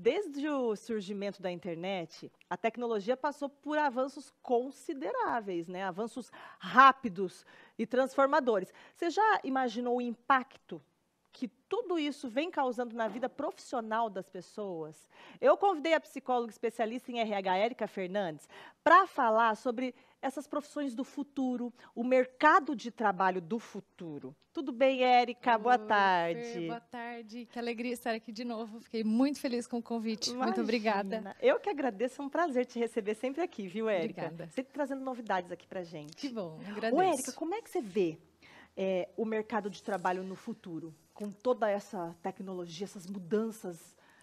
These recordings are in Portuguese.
Desde o surgimento da internet, a tecnologia passou por avanços consideráveis, né? avanços rápidos e transformadores. Você já imaginou o impacto que tudo isso vem causando na vida profissional das pessoas. Eu convidei a psicóloga especialista em RH, Érica Fernandes, para falar sobre essas profissões do futuro, o mercado de trabalho do futuro. Tudo bem, Érica? Boa Oi, tarde. boa tarde. Que alegria estar aqui de novo. Fiquei muito feliz com o convite. Imagina. Muito obrigada. Eu que agradeço. É um prazer te receber sempre aqui, viu, Érica? Obrigada. Sempre tá trazendo novidades aqui para gente. Que bom. Agradeço. Ô, Érica, como é que você vê é, o mercado de trabalho no futuro? com toda essa tecnologia, essas mudanças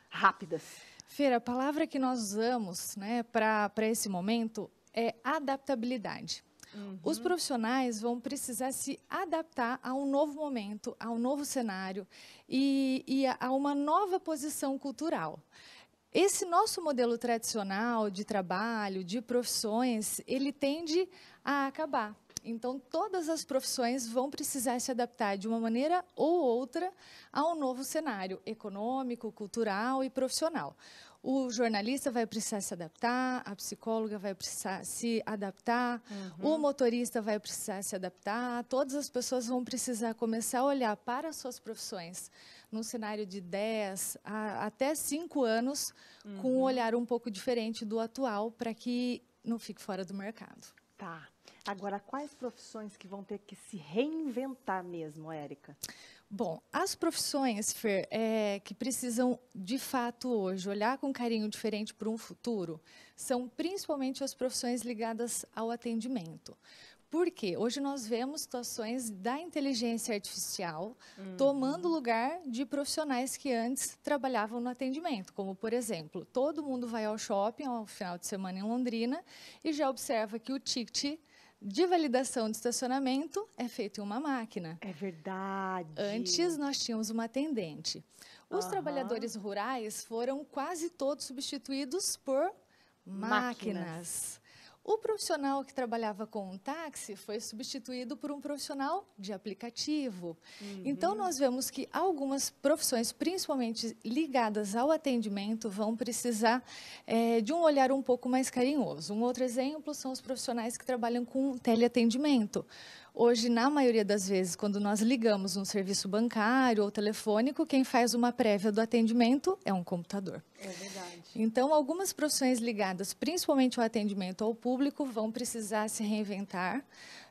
rápidas? Feira, a palavra que nós usamos né, para esse momento é adaptabilidade. Uhum. Os profissionais vão precisar se adaptar a um novo momento, a um novo cenário e, e a uma nova posição cultural. Esse nosso modelo tradicional de trabalho, de profissões, ele tende a acabar. Então, todas as profissões vão precisar se adaptar de uma maneira ou outra a um novo cenário econômico, cultural e profissional. O jornalista vai precisar se adaptar, a psicóloga vai precisar se adaptar, uhum. o motorista vai precisar se adaptar, todas as pessoas vão precisar começar a olhar para as suas profissões num cenário de 10 a, até 5 anos, uhum. com um uhum. olhar um pouco diferente do atual, para que não fique fora do mercado. Tá. Agora, quais profissões que vão ter que se reinventar mesmo, Érica? Bom, as profissões, Fer, é, que precisam de fato hoje olhar com carinho diferente para um futuro, são principalmente as profissões ligadas ao atendimento. Porque hoje nós vemos situações da inteligência artificial uhum. tomando lugar de profissionais que antes trabalhavam no atendimento. Como, por exemplo, todo mundo vai ao shopping ao final de semana em Londrina e já observa que o ticket de validação de estacionamento é feito em uma máquina. É verdade. Antes nós tínhamos uma atendente. Os uhum. trabalhadores rurais foram quase todos substituídos por máquinas. máquinas. O profissional que trabalhava com um táxi foi substituído por um profissional de aplicativo. Uhum. Então, nós vemos que algumas profissões, principalmente ligadas ao atendimento, vão precisar é, de um olhar um pouco mais carinhoso. Um outro exemplo são os profissionais que trabalham com teleatendimento. Hoje, na maioria das vezes, quando nós ligamos um serviço bancário ou telefônico, quem faz uma prévia do atendimento é um computador. É verdade. Então, algumas profissões ligadas, principalmente ao atendimento ao público, vão precisar se reinventar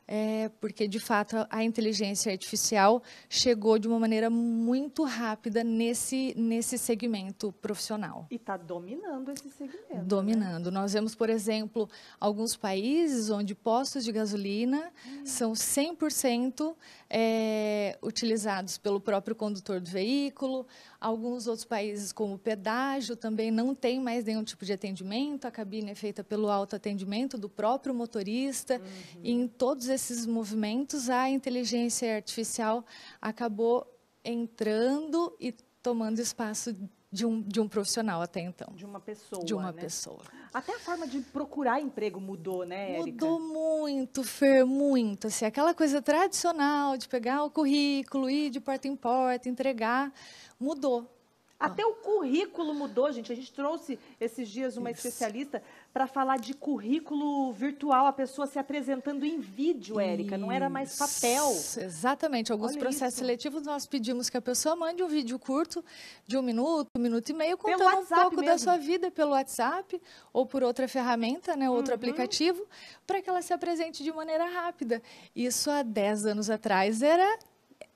é, porque de fato a inteligência artificial chegou de uma maneira muito rápida nesse, nesse segmento profissional. E está dominando esse segmento. Né? Dominando. Né? Nós vemos, por exemplo, alguns países onde postos de gasolina hum. são 100% é, utilizados pelo próprio condutor do veículo. Alguns outros países, como o pedágio, também não tem mais nenhum tipo de atendimento. A cabine é feita pelo autoatendimento do próprio motorista. Uhum. E em todos esses movimentos, a inteligência artificial acabou entrando e tomando espaço de um, de um profissional até então. De uma pessoa. De uma né? pessoa. Até a forma de procurar emprego mudou, né, Erika? Mudou muito, Fer, muito. Assim, aquela coisa tradicional de pegar o currículo, ir de porta em porta, entregar, mudou. Até o currículo mudou, gente. A gente trouxe esses dias uma Isso. especialista para falar de currículo virtual, a pessoa se apresentando em vídeo, Érica, não era mais papel. Exatamente. Alguns Olha processos isso. seletivos nós pedimos que a pessoa mande um vídeo curto de um minuto, um minuto e meio, contando um pouco mesmo. da sua vida pelo WhatsApp ou por outra ferramenta, né, outro uhum. aplicativo, para que ela se apresente de maneira rápida. Isso há 10 anos atrás era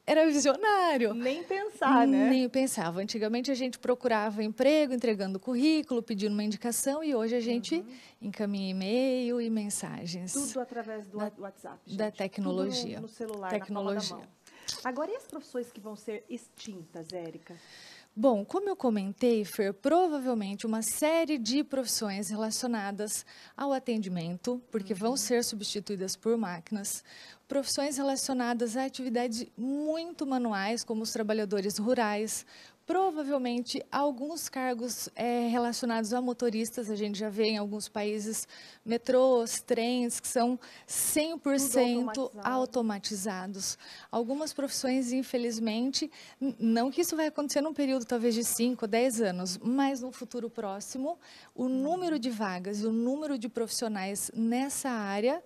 era visionário. Nem pensar, né? Nem pensava. Antigamente a gente procurava emprego, entregando currículo, pedindo uma indicação e hoje a gente uhum. encaminha e-mail e mensagens. Tudo através do da, WhatsApp, gente. Da tecnologia. Tudo no celular, tecnologia. na palma da mão. Agora, e as profissões que vão ser extintas, Érica? Bom, como eu comentei, Fer, provavelmente uma série de profissões relacionadas ao atendimento, porque vão uhum. ser substituídas por máquinas, profissões relacionadas a atividades muito manuais, como os trabalhadores rurais, provavelmente alguns cargos é, relacionados a motoristas, a gente já vê em alguns países metrôs, trens que são 100% automatizados. Algumas profissões, infelizmente, não que isso vai acontecer num período talvez de 5, 10 anos, mas no futuro próximo, o uhum. número de vagas e o número de profissionais nessa área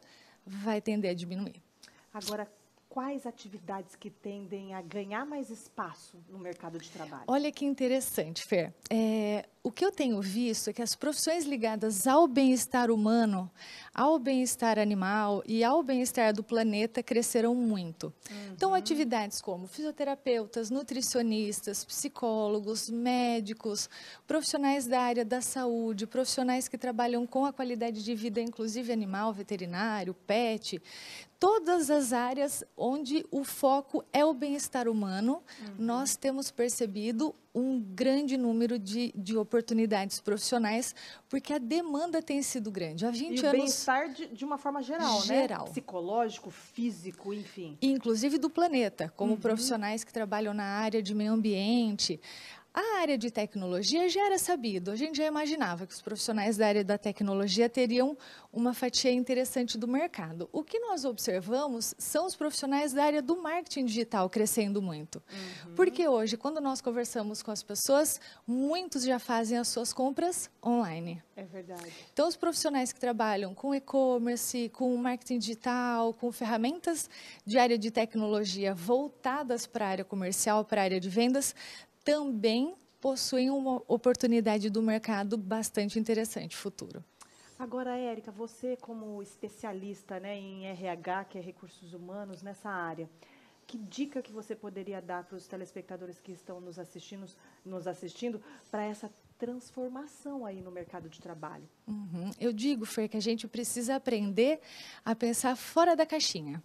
vai tender a diminuir. Agora, quais atividades que tendem a ganhar mais espaço no mercado de trabalho? Olha que interessante, Fer. É, o que eu tenho visto é que as profissões ligadas ao bem-estar humano, ao bem-estar animal e ao bem-estar do planeta cresceram muito. Então, uhum. Então, atividades como fisioterapeutas, nutricionistas, psicólogos, médicos, profissionais da área da saúde, profissionais que trabalham com a qualidade de vida, inclusive animal, veterinário, pet, todas as áreas onde o foco é o bem-estar humano, uhum. nós temos percebido um grande número de, de oportunidades oportunidades profissionais, porque a demanda tem sido grande. Há gente e anos. O bem-estar de, de, uma forma geral, né? geral, né? Psicológico, físico, enfim. Inclusive do planeta, como uhum. profissionais que trabalham na área de meio ambiente. A área de tecnologia já era sabido, a gente já imaginava que os profissionais da área da tecnologia teriam uma fatia interessante do mercado. O que nós observamos são os profissionais da área do marketing digital crescendo muito. Uhum. Porque hoje, quando nós conversamos com as pessoas, muitos já fazem as suas compras online. É verdade. Então, os profissionais que trabalham com e-commerce, com marketing digital, com ferramentas de área de tecnologia voltadas para a área comercial, para a área de vendas, também possuem uma oportunidade do mercado bastante interessante futuro. Agora, Érica, você como especialista né, em RH, que é recursos humanos, nessa área, que dica que você poderia dar para os telespectadores que estão nos assistindo, nos assistindo para essa transformação aí no mercado de trabalho? Uhum. Eu digo, Fer, que a gente precisa aprender a pensar fora da caixinha.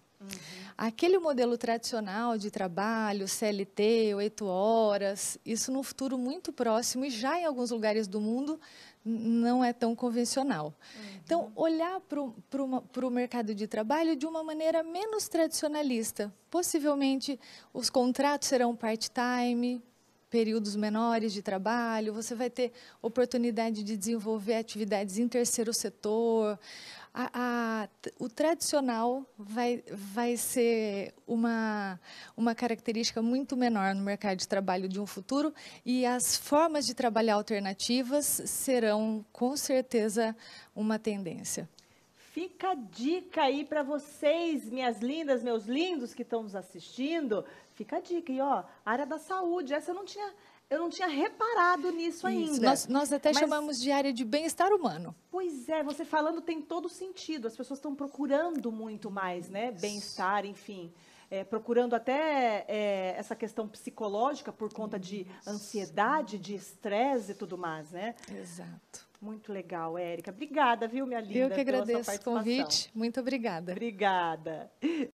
Aquele modelo tradicional de trabalho, CLT, oito horas, isso no futuro muito próximo e já em alguns lugares do mundo não é tão convencional. Uhum. Então, olhar para o mercado de trabalho de uma maneira menos tradicionalista. Possivelmente, os contratos serão part-time, períodos menores de trabalho, você vai ter oportunidade de desenvolver atividades em terceiro setor, a, a, o tradicional vai, vai ser uma, uma característica muito menor no mercado de trabalho de um futuro e as formas de trabalhar alternativas serão, com certeza, uma tendência. Fica a dica aí para vocês, minhas lindas, meus lindos que estão nos assistindo. Fica a dica. E ó, área da saúde, essa eu não tinha, eu não tinha reparado nisso Isso, ainda. Nós, nós até Mas... chamamos de área de bem-estar humano. Pois é, você falando tem todo sentido. As pessoas estão procurando muito mais, né? Bem-estar, enfim. É, procurando até é, essa questão psicológica por conta de ansiedade, de estresse e tudo mais, né? Exato. Muito legal, Érica. Obrigada, viu, minha linda? Eu que agradeço o convite. Muito obrigada. Obrigada.